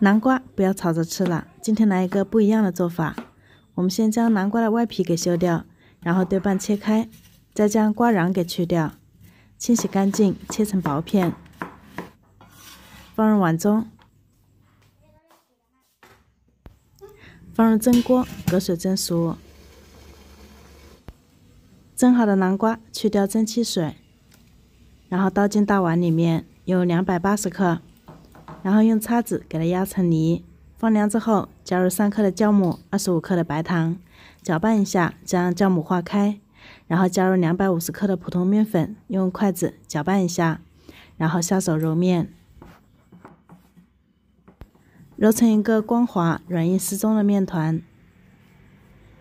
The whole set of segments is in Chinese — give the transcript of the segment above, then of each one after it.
南瓜不要炒着吃了，今天来一个不一样的做法。我们先将南瓜的外皮给削掉，然后对半切开，再将瓜瓤给去掉，清洗干净，切成薄片，放入碗中，放入蒸锅，隔水蒸熟。蒸好的南瓜去掉蒸汽水，然后倒进大碗里面，有两百八十克。然后用叉子给它压成泥，放凉之后加入三克的酵母、二十五克的白糖，搅拌一下将酵母化开，然后加入两百五十克的普通面粉，用筷子搅拌一下，然后下手揉面，揉成一个光滑、软硬适中的面团。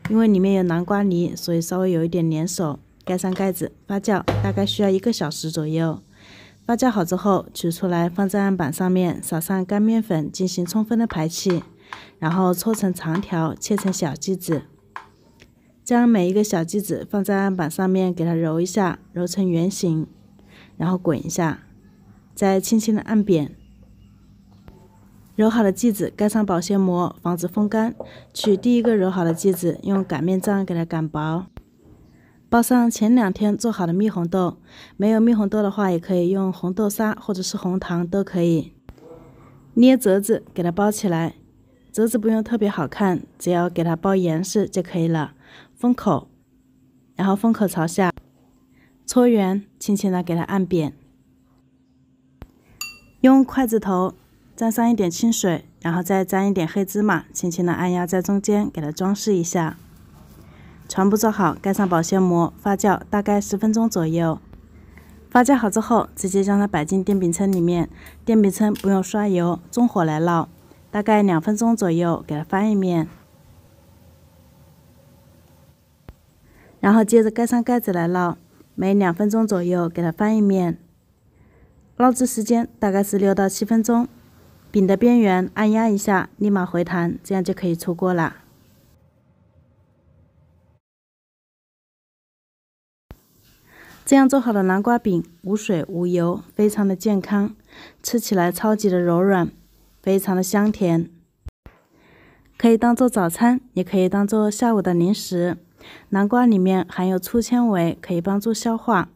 因为里面有南瓜泥，所以稍微有一点粘手。盖上盖子发酵，大概需要一个小时左右。发酵好之后，取出来放在案板上面，撒上干面粉进行充分的排气，然后搓成长条，切成小剂子。将每一个小剂子放在案板上面，给它揉一下，揉成圆形，然后滚一下，再轻轻的按扁。揉好的剂子盖上保鲜膜，防止风干。取第一个揉好的剂子，用擀面杖给它擀薄。包上前两天做好的蜜红豆，没有蜜红豆的话，也可以用红豆沙或者是红糖都可以。捏褶子给它包起来，褶子不用特别好看，只要给它包严实就可以了。封口，然后封口朝下，搓圆，轻轻的给它按扁。用筷子头沾上一点清水，然后再沾一点黑芝麻，轻轻的按压在中间，给它装饰一下。全部做好，盖上保鲜膜发酵，大概十分钟左右。发酵好之后，直接将它摆进电饼铛里面，电饼铛不用刷油，中火来烙，大概两分钟左右给它翻一面。然后接着盖上盖子来烙，每两分钟左右给它翻一面，烙至时间大概是六到七分钟。饼的边缘按压一下，立马回弹，这样就可以出锅啦。这样做好的南瓜饼无水无油，非常的健康，吃起来超级的柔软，非常的香甜，可以当做早餐，也可以当做下午的零食。南瓜里面含有粗纤维，可以帮助消化，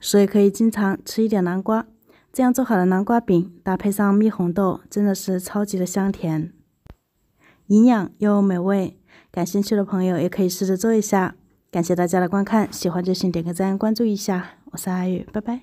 所以可以经常吃一点南瓜。这样做好的南瓜饼搭配上蜜红豆，真的是超级的香甜，营养又美味。感兴趣的朋友也可以试着做一下。感谢大家的观看，喜欢就请点个赞，关注一下，我是阿宇，拜拜。